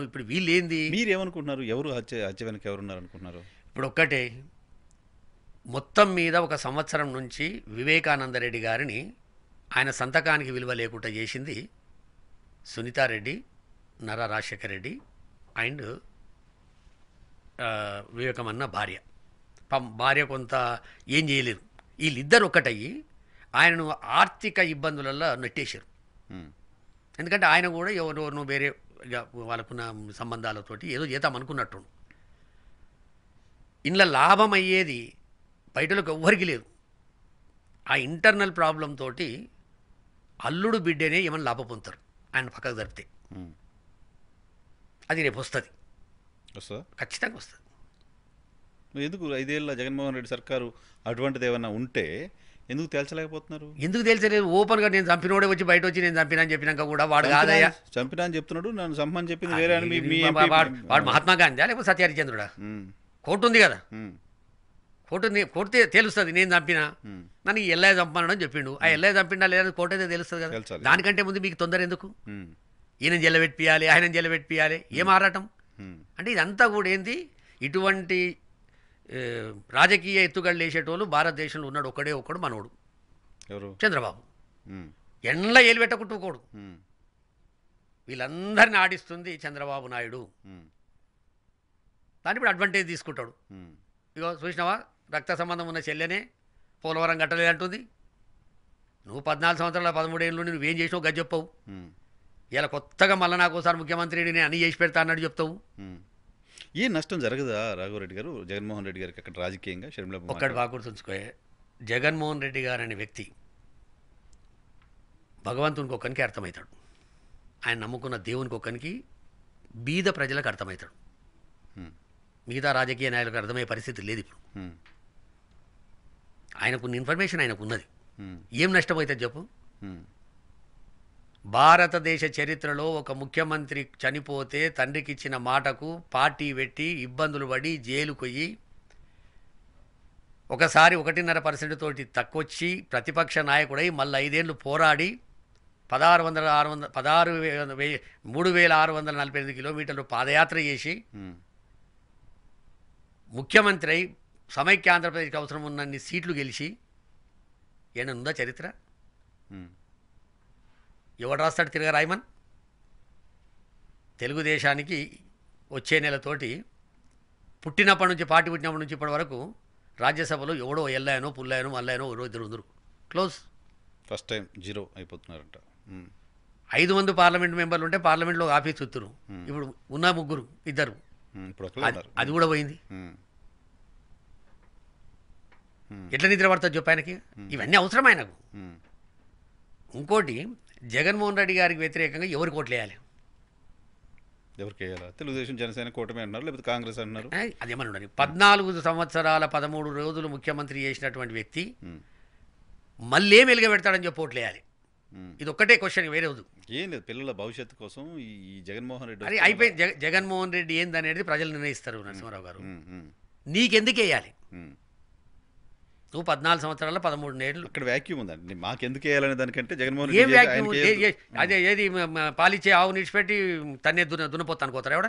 మాట్లాడుతున్నాను ఇప్పుడు వీళ్ళేంది మీరేమనుకుంటున్నారు ఎవరు హత్య హత్య వెనక ఎవరున్నారు అనుకుంటున్నారు ఇప్పుడు ఒక్కటే మొత్తం మీద ఒక సంవత్సరం నుంచి వివేకానందరెడ్డి గారిని ఆయన సంతకానికి విలువ లేకుండా చేసింది సునీతారెడ్డి నర రాజశేఖర్ రెడ్డి అండ్ వివేకమన్న భార్య భార్య కొంత ఏం చేయలేరు వీళ్ళిద్దరు ఒక్కటయ్యి ఆయనను ఆర్థిక ఇబ్బందులలో నెట్టేశారు ఎందుకంటే ఆయన కూడా ఎవరెవరినో వేరే వాళ్ళకున్న సంబంధాలతోటి ఏదో చేద్దాం అనుకున్నట్టు ఇంట్లో లాభం అయ్యేది బయటలోకి ఎవ్వరికి లేదు ఆ ఇంటర్నల్ ప్రాబ్లం తోటి అల్లుడు బిడ్డనే ఏమైనా లాభ పొందుతారు ఆయన పక్కకు జరిపితే అది రేపు వస్తుంది వస్తుందా ఖచ్చితంగా వస్తుంది ఎందుకు ఐదేళ్ళ జగన్మోహన్ రెడ్డి సర్కారు అటువంటిది ఏమైనా ఉంటే ఎందుకు తేల్చలేకపోతున్నారు ఎందుకు తెలిసలేదు ఓపెన్ గా నేను చంపినోడే వచ్చి బయట వచ్చి నేను చంపినా అని చెప్పినాక కూడా వాడు కాదయ్యా చంపినా అని చెప్తున్నాడు నన్ను చంపని చెప్పింది వేరే అని వాడు మహాత్మా గాంధీ లేకపోతే సత్యహరిచంద్రుడా ఉమ్, కోర్టు ఉంది కదా కోర్టు ఉంది- కోర్టు తెలుస్తుంది నేను చంపినా నన్ను ఈ ఎల్లయ్య చంపనని చెప్పిండు ఆ ఎల్లయ్య చంపినా లేదా కోర్టు అయితే తెలుస్తుంది కదా దానికంటే ముందు మీకు తొందర ఎందుకు ఈయన జెల్ల పెట్టియాలి ఆయన జెల్ల పెట్టియాలి ఏం ఆరాటం అంటే ఇదంతా కూడా ఏంది ఇటువంటి రాజకీయ ఎత్తుగడలు వేసేటోళ్ళు భారతదేశంలో ఉన్నాడు ఒకడే ఒకడు మనోడు ఎవరు చంద్రబాబు ఎండ్ల ఏలిపెట్టకుంటుకోడు వీళ్ళందరిని ఆడిస్తుంది చంద్రబాబు నాయుడు దాన్ని ఇప్పుడు అడ్వాంటేజ్ తీసుకుంటాడు ఇగో చూసినావా రక్త సంబంధం ఉన్న చెల్లెనే పోలవరం కట్టలేదంటుంది నువ్వు పద్నాలుగు సంవత్సరాల పదమూడేళ్ళు నువ్వేం చేసినావు గది చెప్పవు ఇలా కొత్తగా మళ్ళీ నాకోసారి ముఖ్యమంత్రిని అని చేసి పెడతా అన్నట్టు చెప్తావు ఏ నష్టం జరగదా రాఘవరెడ్డి గారు జగన్మోహన్ రెడ్డి గారికి అక్కడ రాజకీయంగా షర్మిల ఒక్కటి బాగా గుర్తుంచుకోయే జగన్మోహన్ రెడ్డి గారు అనే వ్యక్తి భగవంతునికి ఒక్కనికి అర్థమవుతాడు ఆయన నమ్ముకున్న దేవునికి ఒక్కనికి బీద ప్రజలకు అర్థమవుతాడు మిగతా రాజకీయ నాయకులకు అర్థమయ్యే పరిస్థితి లేదు ఇప్పుడు ఆయనకున్న ఇన్ఫర్మేషన్ ఆయనకు ఉన్నది ఏం నష్టపోతుంది చెప్పు భారతదేశ చరిత్రలో ఒక ముఖ్యమంత్రి చనిపోతే తండ్రికి ఇచ్చిన మాటకు పార్టీ పెట్టి ఇబ్బందులు పడి జైలుకొయ్యి ఒకసారి ఒకటిన్నర పర్సెంట్ తోటి తక్కువచ్చి ప్రతిపక్ష నాయకుడై మళ్ళీ ఐదేళ్లు పోరాడి పదహారు వందల ఆరు వందల పదహారు మూడు వేల ఆరు వందల నలభై ఐదు కిలోమీటర్లు పాదయాత్ర చేసి ముఖ్యమంత్రి అయి సమైక్య ఆంధ్రప్రదేశ్కి అవసరం ఉన్నన్ని సీట్లు గెలిచి ఏమైనా ఉందా చరిత్ర ఎవడు రాస్తాడు తిరగ రాయమన్ తెలుగుదేశానికి వచ్చే నెలతోటి పుట్టినప్పటి నుంచి పార్టీ పుట్టినప్పటి నుంచి ఇప్పటి వరకు రాజ్యసభలో ఎవడో ఎల్లాయనో పుల్లాయనో మల్లాయనో ఎవరో ఇద్దరు ఉందరు క్లోజ్ ఫస్ట్ టైం జీరో అయిపోతున్నారంట ఐదు మంది పార్లమెంట్ మెంబర్లు ఉంటే పార్లమెంట్లో ఆఫీస్ చూస్తురు ఇప్పుడు ఉన్న ముగ్గురు ఇద్దరు అది కూడా పోయింది ఎట్లా నిద్ర పడతా చెప్పానికి ఇవన్నీ అవసరం ఆయనకు ఇంకోటి జగన్మోహన్ రెడ్డి గారికి వ్యతిరేకంగా ఎవరు కోట్లేయాలి ఎవరికి వేయాలా తెలుగుదేశం జనసేన కూటమి అన్నారు లేకపోతే కాంగ్రెస్ అన్నారు అదేమని ఉండాలి పద్నాలుగు సంవత్సరాల పదమూడు రోజులు ముఖ్యమంత్రి చేసినటువంటి వ్యక్తి మళ్ళీ వెలుగ పెడతాడని చెప్పి ఓట్లేయాలి ఇది ఒక్కటే క్వశ్చన్ వేరే వద్దు ఏం లేదు పిల్లల భవిష్యత్తు కోసం ఈ జగన్మోహన్ రెడ్డి అది అయిపోయి జగన్మోహన్ రెడ్డి ఏందనేది ప్రజలు నిర్ణయిస్తారు నరసింహారావు గారు నీకెందుకు వేయాలి నువ్వు పద్నాలుగు సంవత్సరాల పదమూడు నేళ్ళు ఇక్కడ వ్యాక్యూమ్ ఉందండి మాకెందుకు వేయాలనే దానికంటే జగన్మోహన్ ఏం వ్యాక్యూమ్ అదే ఏది పాలిచ్చే ఆవు నిడిచిపెట్టి తన్నే దున దున్నపోతాను అనుకోతారు ఎవడ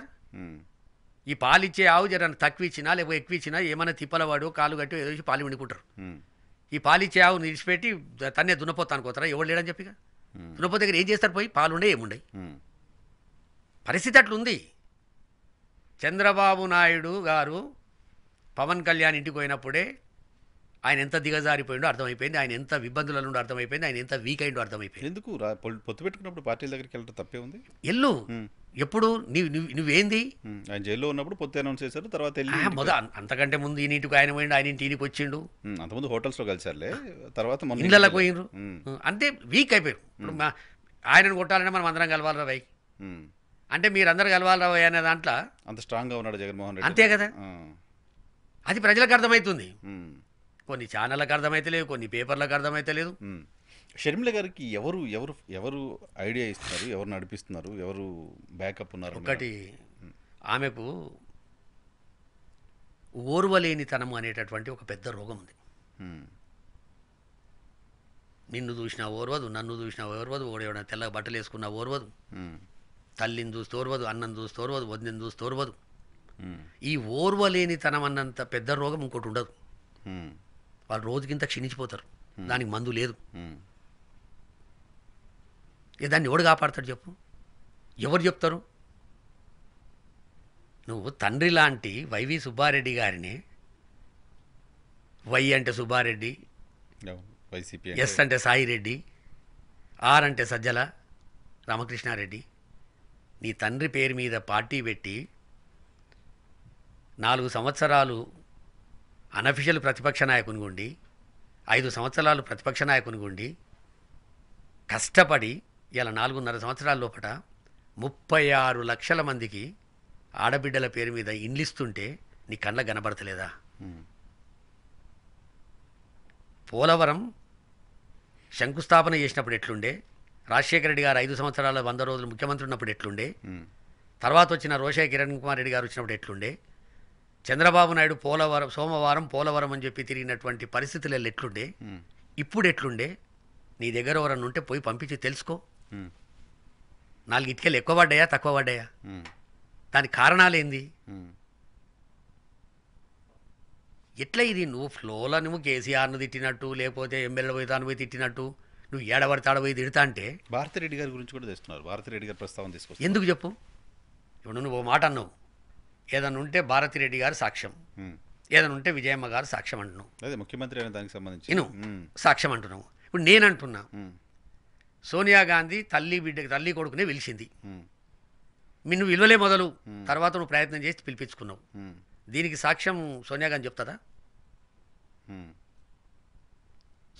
ఈ పాలిచ్చే ఆవు జర తక్కువ ఇచ్చినా లేకపోతే ఎక్కువ ఇచ్చినా ఏమైనా తిప్పలవాడు కాలు గట్టి ఏదో పాలు వండుకుంటారు ఈ పాలిచ్చే ఆవు నిడిచిపెట్టి తన్నే దున్నపోతాను కోతారా ఎవరు లేడని చెప్పి దున్నపో దగ్గర ఏం చేస్తారు పోయి పాలుండే ఏముండే పరిస్థితి అట్లుంది చంద్రబాబు నాయుడు గారు పవన్ కళ్యాణ్ ఇంటికి పోయినప్పుడే ఆయన ఎంత దిగజారిపోయిండో అర్థమైపోయింది ఆయన ఎంత ఇబ్బందులలో ఉండో అర్థమైపోయింది ఆయన ఎంత వీక్ అయిండో అర్థమైపోయింది ఎందుకు పొత్తు పెట్టుకున్నప్పుడు పార్టీల దగ్గరికి వెళ్ళడం తప్పే ఉంది ఎల్లు ఎప్పుడు నువ్వు నువ్వేంది ఆయన జైల్లో ఉన్నప్పుడు పొత్తు అనౌన్స్ చేశారు తర్వాత మొద అంతకంటే ముందు ఈ నీటికి ఆయన పోయిండు ఆయన ఇంటికి వచ్చిండు అంతకుముందు హోటల్స్లో కలిసారులే తర్వాత ఇళ్ళలో పోయిండ్రు అంటే వీక్ అయిపోయారు ఆయనను కొట్టాలంటే మనం అందరం కలవాలి రై అంటే మీరందరూ కలవాలి అనే దాంట్లో అంత స్ట్రాంగ్గా ఉన్నాడు జగన్మోహన్ రెడ్డి అంతే కదా అది ప్రజలకు అర్థమవుతుంది కొన్ని ఛానళ్ళకు అర్థమైతలేదు కొన్ని పేపర్లకు అర్థమైతలేదు షర్మిల గారికి ఎవరు ఎవరు ఎవరు ఐడియా ఇస్తున్నారు ఎవరు నడిపిస్తున్నారు ఎవరు బ్యాకప్ ఉన్నారు ఒకటి ఆమెకు ఓర్వలేనితనం అనేటటువంటి ఒక పెద్ద రోగం ఉంది నిన్ను చూసినా ఓర్వదు నన్ను చూసినా ఓర్వదు ఓడేవడ తెల్ల బట్టలు వేసుకున్నా ఓర్వదు తల్లిని చూస్తూ ఓర్వదు అన్నం చూస్తూ ఓర్వదు వదినని చూస్తూ ఓర్వదు ఈ ఓర్వలేనితనం అన్నంత పెద్ద రోగం ఇంకోటి ఉండదు వాళ్ళు రోజుకింత క్షీణించిపోతారు దానికి మందు లేదు ఇక దాన్ని ఎవడు కాపాడతాడు చెప్పు ఎవరు చెప్తారు నువ్వు తండ్రి లాంటి వైవి సుబ్బారెడ్డి గారిని వై అంటే సుబ్బారెడ్డి ఎస్ అంటే సాయి రెడ్డి ఆర్ అంటే సజ్జల రామకృష్ణారెడ్డి నీ తండ్రి పేరు మీద పార్టీ పెట్టి నాలుగు సంవత్సరాలు అనఫిషియల్ ప్రతిపక్ష నాయకుని గుండి ఐదు సంవత్సరాలు ప్రతిపక్ష నాయకుని గుండి కష్టపడి ఇలా నాలుగున్నర సంవత్సరాల లోపల ముప్పై ఆరు లక్షల మందికి ఆడబిడ్డల పేరు మీద ఇండ్లిస్తుంటే నీ కళ్ళ కనబడతలేదా పోలవరం శంకుస్థాపన చేసినప్పుడు ఎట్లుండే రాజశేఖర రెడ్డి గారు ఐదు సంవత్సరాల వంద రోజులు ముఖ్యమంత్రి ఉన్నప్పుడు ఎట్లుండే తర్వాత వచ్చిన రోషయ్య కిరణ్ కుమార్ రెడ్డి గారు వచ్చినప్పుడు ఎట్లుండే చంద్రబాబు నాయుడు పోలవరం సోమవారం పోలవరం అని చెప్పి తిరిగినటువంటి పరిస్థితులు ఎట్లుండే ఇప్పుడు ఎట్లుండే నీ దగ్గర ఎవరన్నా ఉంటే పోయి పంపించి తెలుసుకో నాలుగు ఇటుకలు ఎక్కువ పడ్డాయా తక్కువ పడ్డాయా దాని కారణాలేంది ఎట్లా ఇది నువ్వు ఫ్లోలో నువ్వు కేసీఆర్ను తిట్టినట్టు లేకపోతే ఎమ్మెల్యే పోయి తాను పోయి తిట్టినట్టు నువ్వు ఏడబడతాడు పోయి తిడతా అంటే భారతిరెడ్డి గారి గురించి కూడా తెస్తున్నారు భారతిరెడ్డి గారి ప్రస్తావన తీసుకొస్తా ఎందుకు చెప్పు ఇప్పుడు నువ్వు మాట అన్నావు ఏదైనా ఉంటే భారతిరెడ్డి గారు సాక్ష్యం ఏదైనా ఉంటే విజయమ్మ గారు సాక్ష్యం అంటున్నాం అదే ముఖ్యమంత్రి దానికి సంబంధించి నేను సాక్ష్యం అంటున్నాము ఇప్పుడు నేను అంటున్నా సోనియా గాంధీ తల్లి బిడ్డ తల్లి కొడుకునే పిలిచింది నువ్వు విలువలే మొదలు తర్వాత నువ్వు ప్రయత్నం చేసి పిలిపించుకున్నావు దీనికి సాక్ష్యం సోనియా గాంధీ చెప్తారా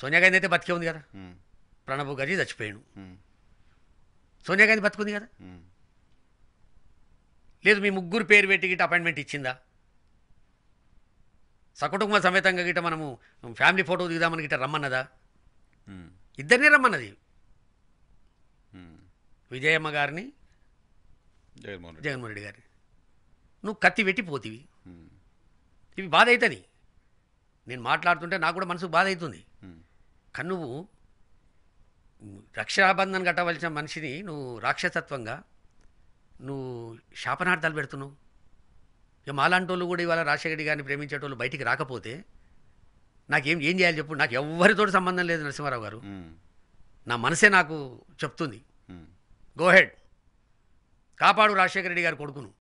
సోనియా గాంధీ అయితే బతికే ఉంది కదా ప్రణబ్ గారి చచ్చిపోయాడు సోనియా గాంధీ బతుకుంది కదా లేదు మీ ముగ్గురు పేరు పెట్టి గిట్ట అపాయింట్మెంట్ ఇచ్చిందా సకుటుంబ సమేతంగా గిట్ట మనము ఫ్యామిలీ ఫోటో దిగుదామని గిట్ట రమ్మన్నదా ఇద్దరినే రమ్మన్నది విజయమ్మ గారిని జగన్మోహన్ జగన్మోహన్ రెడ్డి గారిని నువ్వు కత్తి పెట్టి పోతివి ఇవి బాధ అవుతుంది నేను మాట్లాడుతుంటే నాకు కూడా మనసుకు బాధ అవుతుంది కానీ నువ్వు రక్షాబంధన్ కట్టవలసిన మనిషిని నువ్వు రాక్షసత్వంగా నువ్వు శాపనార్థాలు పెడుతున్నావు ఇక మాలాంటి వాళ్ళు కూడా ఇవాళ రాజశేఖర్ గారిని ప్రేమించేటోళ్ళు బయటికి రాకపోతే నాకేం ఏం చేయాలి చెప్పు నాకు ఎవరితో సంబంధం లేదు నరసింహారావు గారు నా మనసే నాకు చెప్తుంది గోహెడ్ కాపాడు రాజశేఖర రెడ్డి గారు కొడుకును